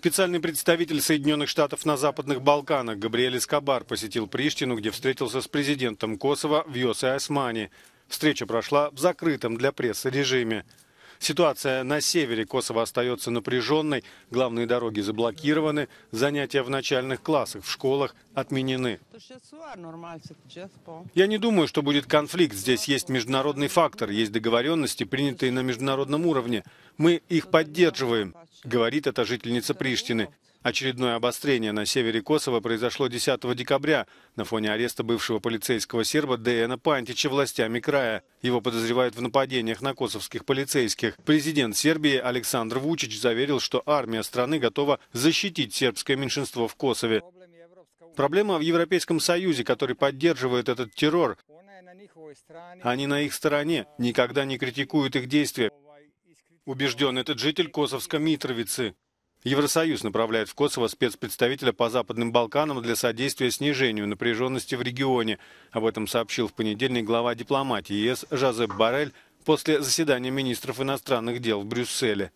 Специальный представитель Соединенных Штатов на Западных Балканах Габриэль Эскобар посетил Приштину, где встретился с президентом Косово Вьосе Асмани. Встреча прошла в закрытом для прессы режиме. Ситуация на севере Косово остается напряженной, главные дороги заблокированы, занятия в начальных классах в школах отменены. Я не думаю, что будет конфликт. Здесь есть международный фактор, есть договоренности, принятые на международном уровне. Мы их поддерживаем говорит эта жительница Приштины. Очередное обострение на севере Косово произошло 10 декабря на фоне ареста бывшего полицейского серба Деяна Пантича властями края. Его подозревают в нападениях на косовских полицейских. Президент Сербии Александр Вучич заверил, что армия страны готова защитить сербское меньшинство в Косове. Проблема в Европейском Союзе, который поддерживает этот террор. Они на их стороне, никогда не критикуют их действия убежден этот житель Косовской Митровицы. Евросоюз направляет в Косово спецпредставителя по Западным Балканам для содействия снижению напряженности в регионе. Об этом сообщил в понедельник глава дипломатии ЕС Жозеп Барель после заседания министров иностранных дел в Брюсселе.